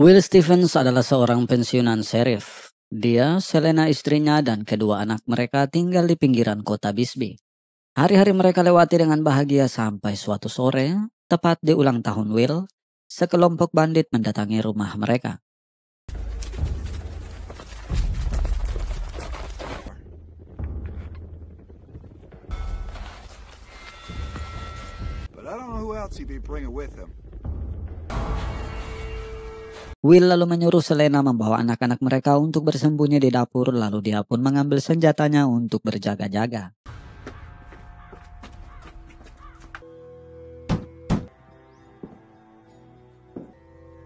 Will Stevens adalah seorang pensiunan serif. Dia, Selena istrinya, dan kedua anak mereka tinggal di pinggiran kota Bisbee. Hari-hari mereka lewati dengan bahagia sampai suatu sore, tepat di ulang tahun Will, sekelompok bandit mendatangi rumah mereka. But Will lalu menyuruh Selena membawa anak-anak mereka untuk bersembunyi di dapur lalu dia pun mengambil senjatanya untuk berjaga-jaga.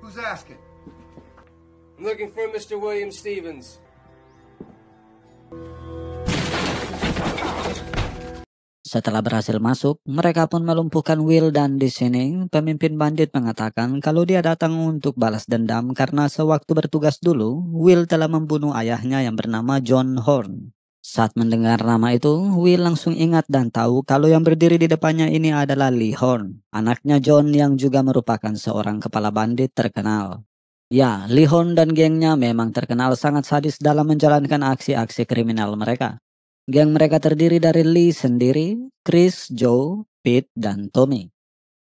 Who's asking? I'm looking for Mr. William Stevens. Setelah berhasil masuk, mereka pun melumpuhkan Will dan di sini pemimpin bandit mengatakan kalau dia datang untuk balas dendam karena sewaktu bertugas dulu, Will telah membunuh ayahnya yang bernama John Horn. Saat mendengar nama itu, Will langsung ingat dan tahu kalau yang berdiri di depannya ini adalah Lee Horn, anaknya John yang juga merupakan seorang kepala bandit terkenal. Ya, Lee Horn dan gengnya memang terkenal sangat sadis dalam menjalankan aksi-aksi kriminal mereka. Geng mereka terdiri dari Lee sendiri, Chris, Joe, Pete, dan Tommy.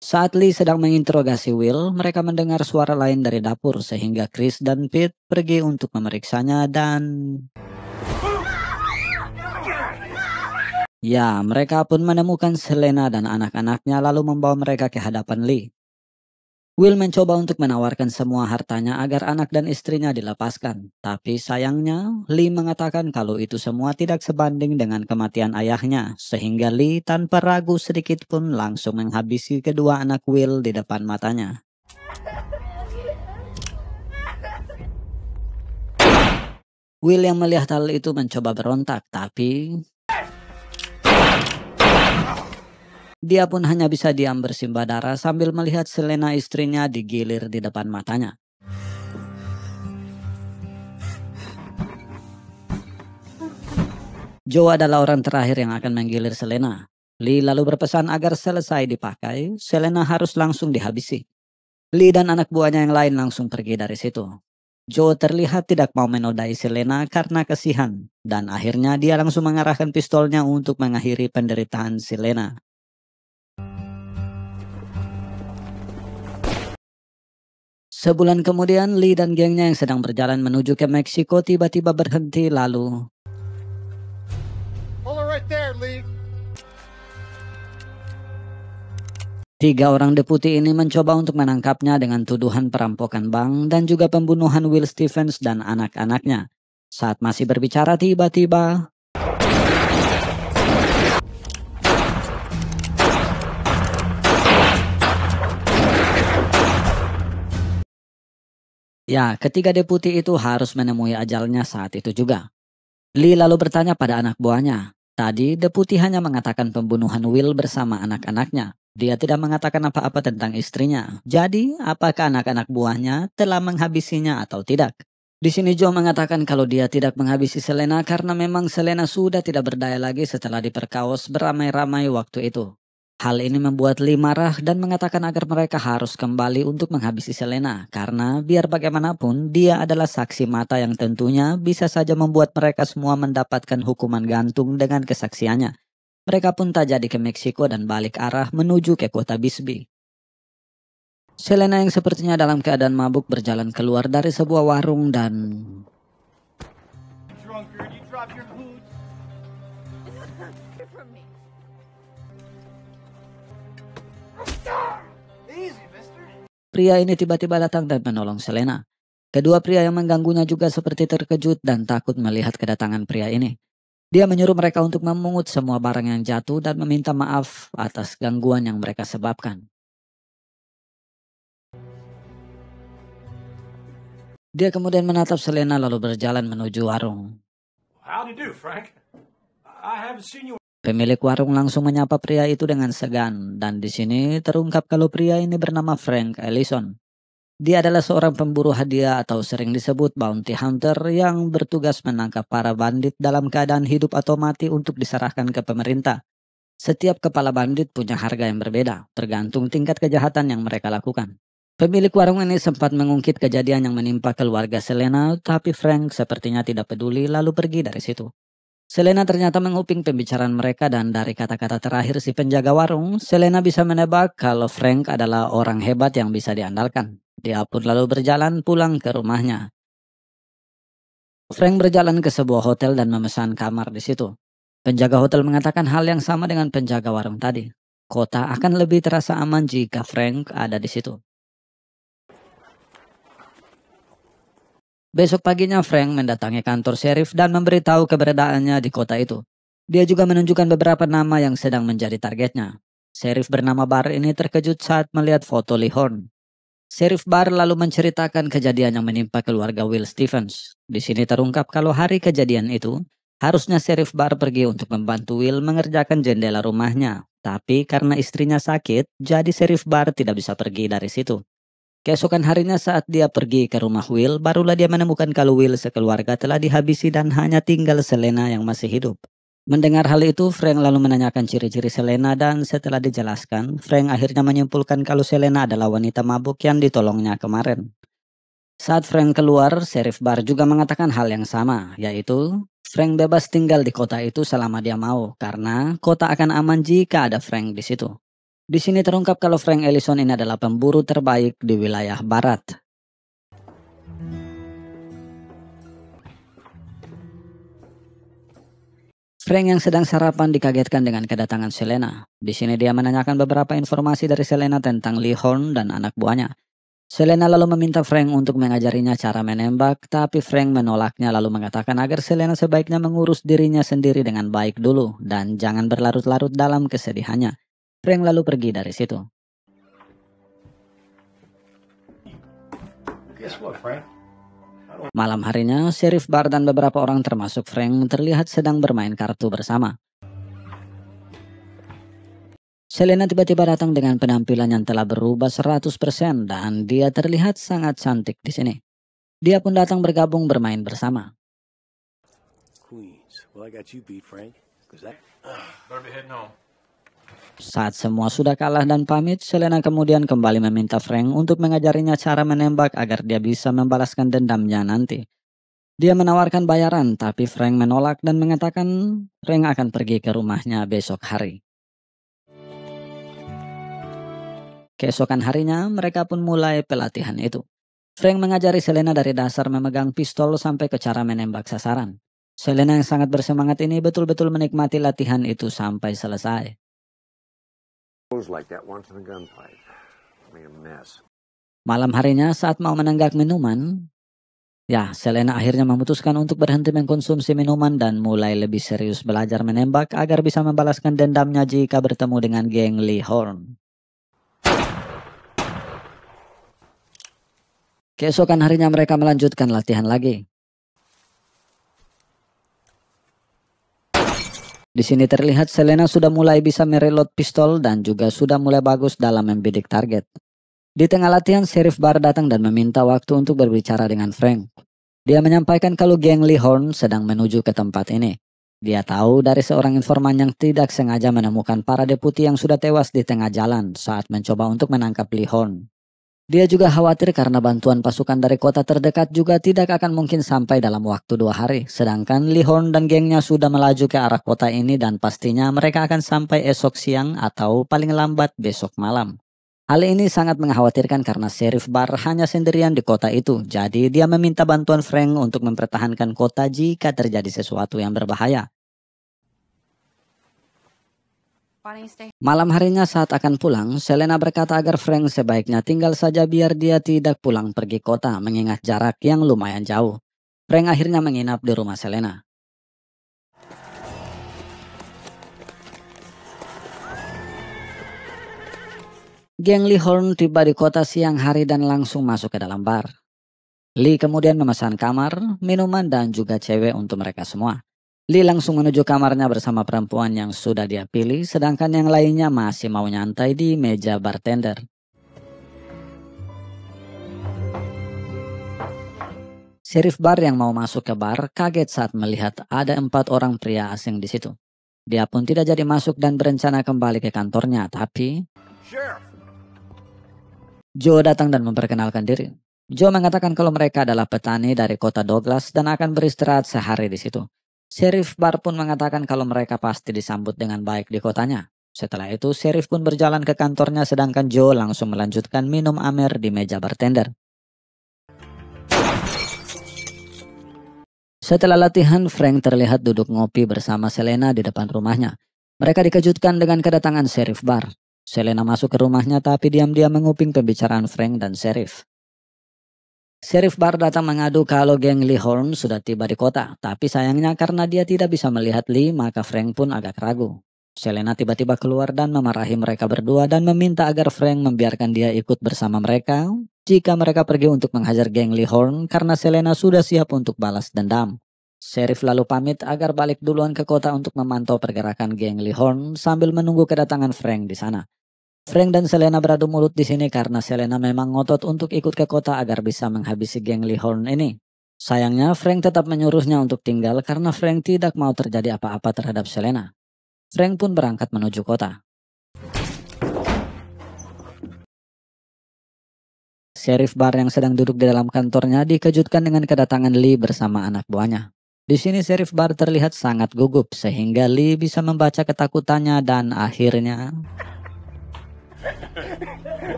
Saat Lee sedang menginterogasi Will, mereka mendengar suara lain dari dapur sehingga Chris dan Pete pergi untuk memeriksanya dan... Ya, mereka pun menemukan Selena dan anak-anaknya lalu membawa mereka ke hadapan Lee. Will mencoba untuk menawarkan semua hartanya agar anak dan istrinya dilepaskan. Tapi sayangnya, Lee mengatakan kalau itu semua tidak sebanding dengan kematian ayahnya. Sehingga Lee tanpa ragu sedikit pun langsung menghabisi kedua anak Will di depan matanya. Will yang melihat hal itu mencoba berontak, tapi Dia pun hanya bisa diam bersimbah darah sambil melihat Selena istrinya digilir di depan matanya. Joe adalah orang terakhir yang akan menggilir Selena. Lee lalu berpesan agar selesai dipakai, Selena harus langsung dihabisi. Lee dan anak buahnya yang lain langsung pergi dari situ. Joe terlihat tidak mau menodai Selena karena kesihan, dan akhirnya dia langsung mengarahkan pistolnya untuk mengakhiri penderitaan Selena. Sebulan kemudian, Lee dan gengnya yang sedang berjalan menuju ke Meksiko tiba-tiba berhenti lalu. Tiga orang deputi ini mencoba untuk menangkapnya dengan tuduhan perampokan bank dan juga pembunuhan Will Stevens dan anak-anaknya. Saat masih berbicara tiba-tiba, Ya, ketiga deputi itu harus menemui ajalnya saat itu juga. Li lalu bertanya pada anak buahnya. Tadi deputi hanya mengatakan pembunuhan Will bersama anak-anaknya. Dia tidak mengatakan apa-apa tentang istrinya. Jadi, apakah anak-anak buahnya telah menghabisinya atau tidak? Di sini Joe mengatakan kalau dia tidak menghabisi Selena karena memang Selena sudah tidak berdaya lagi setelah diperkaos beramai-ramai waktu itu. Hal ini membuat Lee marah dan mengatakan agar mereka harus kembali untuk menghabisi Selena karena biar bagaimanapun dia adalah saksi mata yang tentunya bisa saja membuat mereka semua mendapatkan hukuman gantung dengan kesaksiannya. Mereka pun tak jadi ke Meksiko dan balik arah menuju ke kota Bisbee. Selena yang sepertinya dalam keadaan mabuk berjalan keluar dari sebuah warung dan... Pria ini tiba-tiba datang dan menolong Selena. Kedua pria yang mengganggunya juga seperti terkejut dan takut melihat kedatangan pria ini. Dia menyuruh mereka untuk memungut semua barang yang jatuh dan meminta maaf atas gangguan yang mereka sebabkan. Dia kemudian menatap Selena lalu berjalan menuju warung. How do you do, Frank? I haven't seen you Pemilik warung langsung menyapa pria itu dengan segan, dan di sini terungkap kalau pria ini bernama Frank Ellison. Dia adalah seorang pemburu hadiah atau sering disebut bounty hunter yang bertugas menangkap para bandit dalam keadaan hidup atau mati untuk diserahkan ke pemerintah. Setiap kepala bandit punya harga yang berbeda, tergantung tingkat kejahatan yang mereka lakukan. Pemilik warung ini sempat mengungkit kejadian yang menimpa keluarga Selena, tapi Frank sepertinya tidak peduli lalu pergi dari situ. Selena ternyata menguping pembicaraan mereka dan dari kata-kata terakhir si penjaga warung, Selena bisa menebak kalau Frank adalah orang hebat yang bisa diandalkan. Dia pun lalu berjalan pulang ke rumahnya. Frank berjalan ke sebuah hotel dan memesan kamar di situ. Penjaga hotel mengatakan hal yang sama dengan penjaga warung tadi. Kota akan lebih terasa aman jika Frank ada di situ. Besok paginya Frank mendatangi kantor sheriff dan memberitahu keberadaannya di kota itu. Dia juga menunjukkan beberapa nama yang sedang menjadi targetnya. Sheriff bernama Bar ini terkejut saat melihat foto Lee Horn. Sheriff Bar lalu menceritakan kejadian yang menimpa keluarga Will Stevens. Di sini terungkap kalau hari kejadian itu, harusnya Sheriff Bar pergi untuk membantu Will mengerjakan jendela rumahnya. Tapi karena istrinya sakit, jadi Sheriff Bar tidak bisa pergi dari situ. Keesokan harinya saat dia pergi ke rumah Will, barulah dia menemukan kalau Will sekeluarga telah dihabisi dan hanya tinggal Selena yang masih hidup. Mendengar hal itu, Frank lalu menanyakan ciri-ciri Selena dan setelah dijelaskan, Frank akhirnya menyimpulkan kalau Selena adalah wanita mabuk yang ditolongnya kemarin. Saat Frank keluar, Sheriff Bar juga mengatakan hal yang sama, yaitu Frank bebas tinggal di kota itu selama dia mau, karena kota akan aman jika ada Frank di situ. Di sini terungkap kalau Frank Ellison ini adalah pemburu terbaik di wilayah barat. Frank yang sedang sarapan dikagetkan dengan kedatangan Selena. Di sini dia menanyakan beberapa informasi dari Selena tentang Lee Horn dan anak buahnya. Selena lalu meminta Frank untuk mengajarinya cara menembak, tapi Frank menolaknya lalu mengatakan agar Selena sebaiknya mengurus dirinya sendiri dengan baik dulu dan jangan berlarut-larut dalam kesedihannya. Frank lalu pergi dari situ. Malam harinya, Sheriff Bar dan beberapa orang termasuk Frank terlihat sedang bermain kartu bersama. Selena tiba-tiba datang dengan penampilan yang telah berubah 100% dan dia terlihat sangat cantik di sini. Dia pun datang bergabung bermain bersama. Well, I got you beat, Frank. that... Better be heading home. Saat semua sudah kalah dan pamit, Selena kemudian kembali meminta Frank untuk mengajarinya cara menembak agar dia bisa membalaskan dendamnya nanti. Dia menawarkan bayaran, tapi Frank menolak dan mengatakan Frank akan pergi ke rumahnya besok hari. Keesokan harinya, mereka pun mulai pelatihan itu. Frank mengajari Selena dari dasar memegang pistol sampai ke cara menembak sasaran. Selena yang sangat bersemangat ini betul-betul menikmati latihan itu sampai selesai. Malam harinya saat mau menenggak minuman, ya Selena akhirnya memutuskan untuk berhenti mengkonsumsi minuman dan mulai lebih serius belajar menembak agar bisa membalaskan dendamnya jika bertemu dengan geng Lee Horn. Keesokan harinya mereka melanjutkan latihan lagi. Di sini terlihat Selena sudah mulai bisa mereload pistol dan juga sudah mulai bagus dalam membidik target. Di tengah latihan, Sheriff Bar datang dan meminta waktu untuk berbicara dengan Frank. Dia menyampaikan kalau geng Lee Horn sedang menuju ke tempat ini. Dia tahu dari seorang informan yang tidak sengaja menemukan para deputi yang sudah tewas di tengah jalan saat mencoba untuk menangkap Lee Horn. Dia juga khawatir karena bantuan pasukan dari kota terdekat juga tidak akan mungkin sampai dalam waktu dua hari. Sedangkan Li Hon dan gengnya sudah melaju ke arah kota ini dan pastinya mereka akan sampai esok siang atau paling lambat besok malam. Hal ini sangat mengkhawatirkan karena Sheriff Bar hanya sendirian di kota itu. Jadi dia meminta bantuan Frank untuk mempertahankan kota jika terjadi sesuatu yang berbahaya. Malam harinya saat akan pulang, Selena berkata agar Frank sebaiknya tinggal saja biar dia tidak pulang pergi kota mengingat jarak yang lumayan jauh. Frank akhirnya menginap di rumah Selena. Geng Lee Horn tiba di kota siang hari dan langsung masuk ke dalam bar. Lee kemudian memesan kamar, minuman, dan juga cewek untuk mereka semua. Li langsung menuju kamarnya bersama perempuan yang sudah dia pilih, sedangkan yang lainnya masih mau nyantai di meja bartender. Serif bar yang mau masuk ke bar kaget saat melihat ada empat orang pria asing di situ. Dia pun tidak jadi masuk dan berencana kembali ke kantornya, tapi... Sheriff. Joe datang dan memperkenalkan diri. Joe mengatakan kalau mereka adalah petani dari kota Douglas dan akan beristirahat sehari di situ. Sheriff Bar pun mengatakan kalau mereka pasti disambut dengan baik di kotanya. Setelah itu, Sheriff pun berjalan ke kantornya sedangkan Joe langsung melanjutkan minum Amer di meja bartender. Setelah latihan, Frank terlihat duduk ngopi bersama Selena di depan rumahnya. Mereka dikejutkan dengan kedatangan Sheriff Bar. Selena masuk ke rumahnya tapi diam-diam menguping pembicaraan Frank dan Sheriff. Sheriff Bar datang mengadu kalau geng Lee Horn sudah tiba di kota, tapi sayangnya karena dia tidak bisa melihat Lee, maka Frank pun agak ragu. Selena tiba-tiba keluar dan memarahi mereka berdua dan meminta agar Frank membiarkan dia ikut bersama mereka jika mereka pergi untuk menghajar geng Lee Horn karena Selena sudah siap untuk balas dendam. Sheriff lalu pamit agar balik duluan ke kota untuk memantau pergerakan geng Lee Horn sambil menunggu kedatangan Frank di sana. Frank dan Selena beradu mulut di sini karena Selena memang ngotot untuk ikut ke kota agar bisa menghabisi geng Lee Horn ini. Sayangnya Frank tetap menyuruhnya untuk tinggal karena Frank tidak mau terjadi apa-apa terhadap Selena. Frank pun berangkat menuju kota. Sheriff Bar yang sedang duduk di dalam kantornya dikejutkan dengan kedatangan Lee bersama anak buahnya. Di sini Sheriff Bar terlihat sangat gugup sehingga Lee bisa membaca ketakutannya dan akhirnya...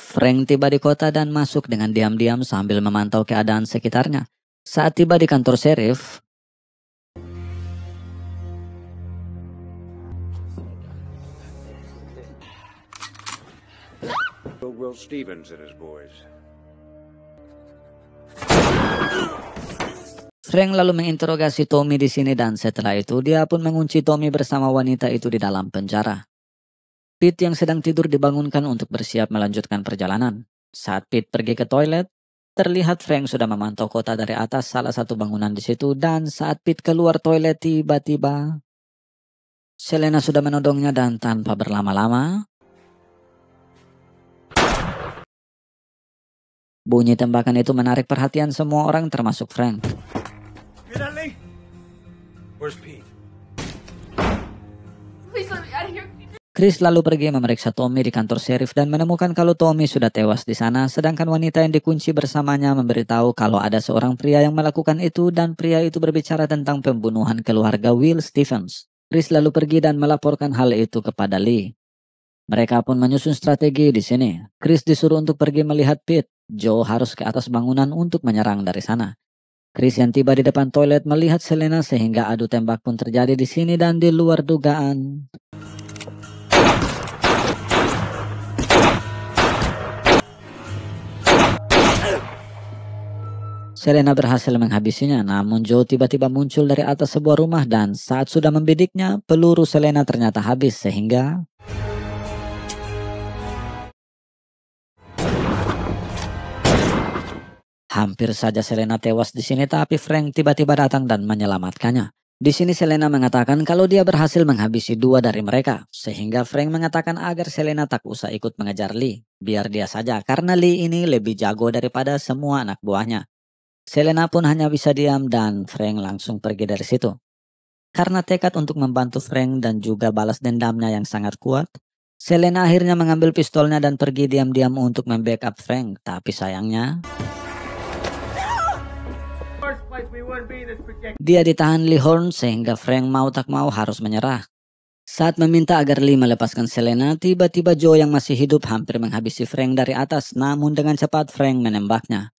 Frank tiba di kota dan masuk dengan diam-diam sambil memantau keadaan sekitarnya. Saat tiba di kantor sheriff, Frank lalu menginterogasi Tommy di sini dan setelah itu dia pun mengunci Tommy bersama wanita itu di dalam penjara. Pete yang sedang tidur dibangunkan untuk bersiap melanjutkan perjalanan. Saat Pete pergi ke toilet, terlihat Frank sudah memantau kota dari atas salah satu bangunan di situ dan saat Pete keluar toilet tiba-tiba Selena sudah menodongnya dan tanpa berlama-lama Bunyi tembakan itu menarik perhatian semua orang termasuk Frank. Chris lalu pergi memeriksa Tommy di kantor sheriff dan menemukan kalau Tommy sudah tewas di sana, sedangkan wanita yang dikunci bersamanya memberitahu kalau ada seorang pria yang melakukan itu dan pria itu berbicara tentang pembunuhan keluarga Will Stevens. Chris lalu pergi dan melaporkan hal itu kepada Lee. Mereka pun menyusun strategi di sini. Chris disuruh untuk pergi melihat Pete. Joe harus ke atas bangunan untuk menyerang dari sana. Chris yang tiba di depan toilet melihat Selena sehingga adu tembak pun terjadi di sini dan di luar dugaan. Selena berhasil menghabisinya, namun Joe tiba-tiba muncul dari atas sebuah rumah dan saat sudah membidiknya, peluru Selena ternyata habis sehingga... Hampir saja Selena tewas di sini tapi Frank tiba-tiba datang dan menyelamatkannya. Di sini Selena mengatakan kalau dia berhasil menghabisi dua dari mereka, sehingga Frank mengatakan agar Selena tak usah ikut mengejar Lee. Biar dia saja, karena Lee ini lebih jago daripada semua anak buahnya. Selena pun hanya bisa diam dan Frank langsung pergi dari situ. Karena tekad untuk membantu Frank dan juga balas dendamnya yang sangat kuat, Selena akhirnya mengambil pistolnya dan pergi diam-diam untuk membackup Frank. Tapi sayangnya, dia ditahan Lee Horn sehingga Frank mau tak mau harus menyerah. Saat meminta agar Lee melepaskan Selena, tiba-tiba Joe yang masih hidup hampir menghabisi Frank dari atas, namun dengan cepat Frank menembaknya.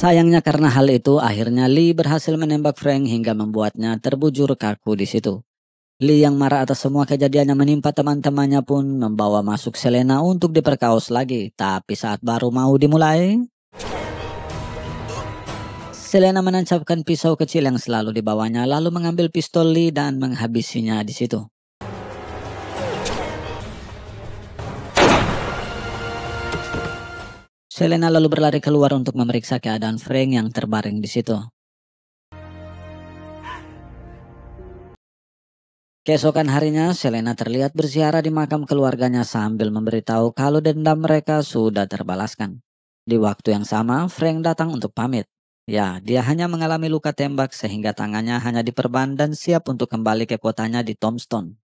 Sayangnya karena hal itu akhirnya Lee berhasil menembak Frank hingga membuatnya terbujur kaku di situ. Lee yang marah atas semua kejadian yang menimpa teman-temannya pun membawa masuk Selena untuk diperkaos lagi. Tapi saat baru mau dimulai, Selena menancapkan pisau kecil yang selalu dibawanya lalu mengambil pistol Lee dan menghabisinya di situ. Selena lalu berlari keluar untuk memeriksa keadaan Frank yang terbaring di situ. Keesokan harinya, Selena terlihat berziarah di makam keluarganya sambil memberitahu kalau dendam mereka sudah terbalaskan. Di waktu yang sama, Frank datang untuk pamit. Ya, dia hanya mengalami luka tembak sehingga tangannya hanya diperban dan siap untuk kembali ke kotanya di Tombstone.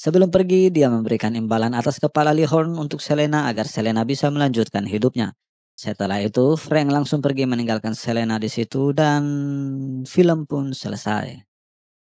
Sebelum pergi, dia memberikan imbalan atas kepala Lihorn untuk Selena agar Selena bisa melanjutkan hidupnya. Setelah itu, Frank langsung pergi meninggalkan Selena di situ dan film pun selesai.